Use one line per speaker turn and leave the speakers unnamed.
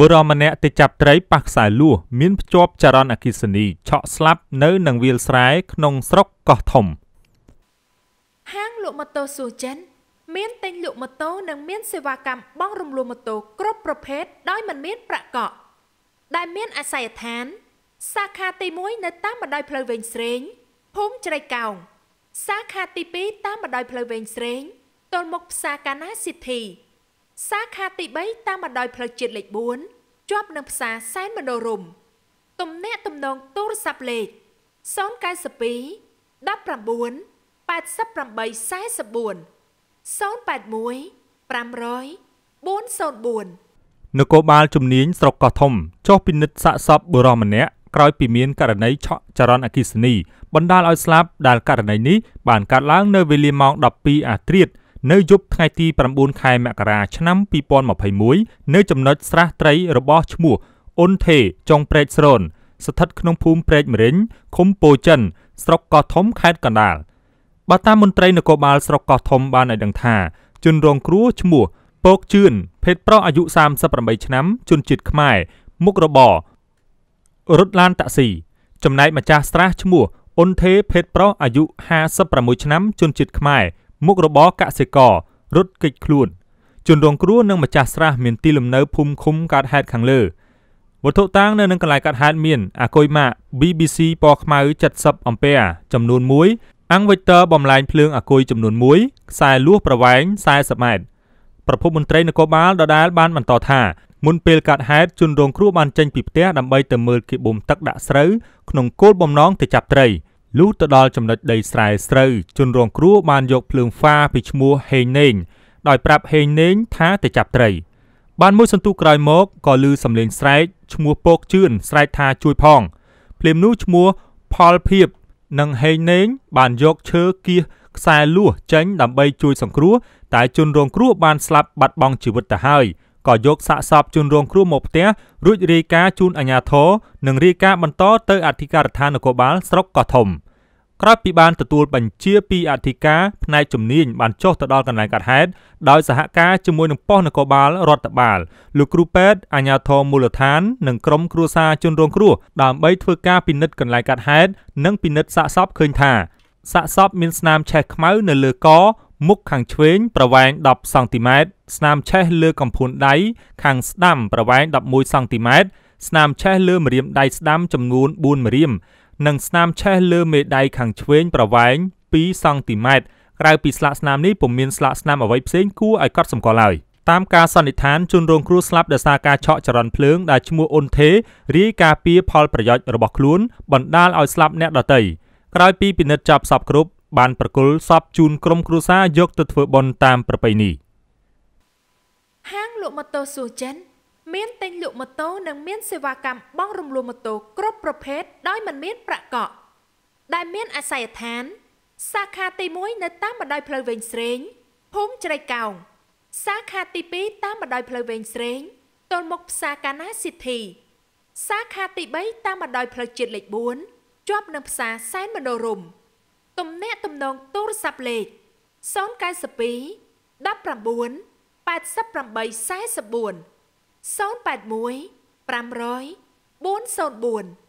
បុរសម្នាក់ទៅចាប់ត្រីប៉ះខ្សែលួសមានភ្ជាប់ចរន្តអគិសនីឆក់ស្លាប់នៅនឹងវាលស្រែក្នុងស្រុកកោះធំ
ហាងលក់ម៉ូតូស៊ូចិន មានទិញលក់ម៉ូតូនិងមានសេវាកម្មបង់រំលោះម៉ូតូគ្រប់ប្រភេទដោយមិនមានប្រាក់កក់ដែលមានអាស័យដ្ឋានសាខាទី1នៅតាមបណ្ដោយផ្លូវវែងស្រេងភូមិជ្រៃកោងសាខាទី2តាមបណ្ដោយផ្លូវវែងស្រេងទល់មុខផ្សារកាណាស៊ីធីសាខាទី3តាមបណ្ដោយផ្លូវជាតិលេខ4ជាប់នឹងផ្សារសែនមនោរម្យទំនាក់ទំនងទូរស័ព្ទលេខ092 19 8844 081 500 404
នគរបាលជំនាញស្រុកកោះធំចុះពិនិត្យសាកសពបុរសម្នាក់ក្រោយពីមានករណីឆក់ចរន្តអគ្គិសនីបណ្ដាលឲ្យស្លាប់ដែលករណីនេះបានកើតឡើង នៅវេលាម៉ោង12អាធ្រាត្រនៅយប់ថ្ងៃទី9ខែមករាឆ្នាំ2021នៅចំណុចស្រះត្រីរបស់ឈ្មោះអ៊ុនថេចុងព្រែកស្រូនស្ថិត ក្នុងភូមិព្រែកម្រិញឃុំពោចិនស្រុកកោះធំខេត្តកណ្ដាលបើតាមមន្ត្រីនគរបាល ស្រុកកោះធំបានឲ្យដឹងថា ជនរង គ្រោះឈ្មោះពកជឿនភេទប្រុសអាយុ38ឆ្នាំ ជនជាតិខ្មែរមុខរបររត់ឡានតាក់ស៊ីចំណែកម្ចាស់ស្រះឈ្មោះអ៊ុនថេភេទប្រុសអាយុ56ឆ្នាំជនជាតិខ្មែរមុខរបរកសិកររត់គេចខ្លួនជនរងគ្រោះនិងម្ចាស់ស្រះមានទីលំនៅភូមិឃុំកើតហេតុខាងលើវត្ថុតាងនៅនឹងកន្លែងកើតហេតុមានអាគុយម៉ា BBC ពណ៌ខ្មៅ70អំពែចំនួន1អង្វិចទ័របំលែងភ្លើងអាគុយចំនួន1ខ្សែលួសប្រវែង40ម៉ែត្រប្រពន្ធមន្ត្រីនគរបាលដដែលបានបន្តថាមុនពេលកើតហេតុជនរងគ្រោះបានចេញពីផ្ទះដើម្បីទៅមើលគេបូមទឹកដាក់ស្រូវក្នុងគោលបំណងទៅចាប់ត្រី។លុះទៅដល់ចំណុចដីស្រែស្រូវជនរងគ្រោះបានយកភ្លើងហ្វាពីឈ្មោះហេងនេងដោយប្រាប់ហេងនេងថាទៅចាប់ត្រី បានមួយសន្ទុះក្រោយមកក៏លឺសំឡេងស្រែកឈ្មោះពកជឿនស្រែកថាជួយផងភ្លាមនោះឈ្មោះផលភៀបនិងហេងនេងបានយកឈើគៀសខ្សែលួសចេញ ដើម្បីជួយសង្គ្រោះតែ ជនរងគ្រោះបានស្លាប់បាត់បង់ជីវិតទៅហើយក៏យកសាកសពជូនរង គ្រោះមកផ្ទះរួចរាយការណ៍ជូនអាជ្ញាធរនិងរាយការណ៍បន្តទៅអធិការដ្ឋាននគរបាល ស្រុកកោះធំក្រោយពីបានទទួល បញ្ជាពីអធិការផ្នែកជំនាញបានចុះទៅដល់កន្លែងកើតហេតុដោយសហការជាមួយនឹងប៉ុស្តិ៍នគរបាល រដ្ឋបាលលោកគ្រូពេទ្យអាជ្ញាធរមូលដ្ឋាននិងក្រុមគ្រួសារជនរង គ្រោះដើម្បីធ្វើការពិនិត្យកន្លែងកើតហេតុនិងពិនិត្យសាកសពឃើញថាសាកសពមានស្នាម ឆេះខ្មៅនៅលើកមុខខាងឆ្វេងប្រវែង10សង់ទីម៉ែត្រស្នាម ឆេះ លើកំភួនដៃខាងស្ដាំប្រវែង11សង់ទីម៉ែត្រស្នាមឆេះ លើម្រាមដៃស្ដាំចំនួន4ម្រាមនិងស្នាម ឆេះលើមេដៃខាងឆ្វេងប្រវែង2សង់ទីម៉ែត្រក្រៅពីស្លាកស្នាមនេះពុំមានស្លាកស្នាមអ្វីផ្សេងគួរឲ្យកត់សម្គាល់ឡើយតាមការសន្និដ្ឋានជនរង គ្រោះស្លាប់ដោយសារការឆក់ចរន្តភ្លើងដែលឈ្មោះអ៊ុនទេរាយការណ៍ពីផលប្រយោជន៍របស់ខ្លួនបណ្ដាលឲ្យស្លាប់អ្នក ដទៃក្រោយពីពិនិត្យចាប់សពគ្រប់បានប្រគល់សពជូនក្រុមគ្រួសារយកទៅធ្វើបុណ្យតាមប្រពៃណី
ហាងលក់ម៉ូតូស៊ូចិន មានទិញលក់ម៉ូតូនិងមាន សេវាកម្មបង់រំលោះម៉ូតូគ្រប់ប្រភេទដោយមិនមាន ប្រាក់កក់ដែលមានអាស័យដ្ឋាន សាខាទី1នៅតាមបណ្ដោយផ្លូវវែងស្រេងភូមិជ្រៃកោងសាខាទី2តាមបណ្ដោយផ្លូវវែងស្រេងទល់មុខផ្សារកាណាស៊ីធី សាខាទី3តាមបណ្ដោយផ្លូវជាតិលេខ4ជាប់នឹងផ្សារសែនមនោរម្យទំនាក់ទំនងទូរស័ព្ទលេខ092 19 8844 081 500 404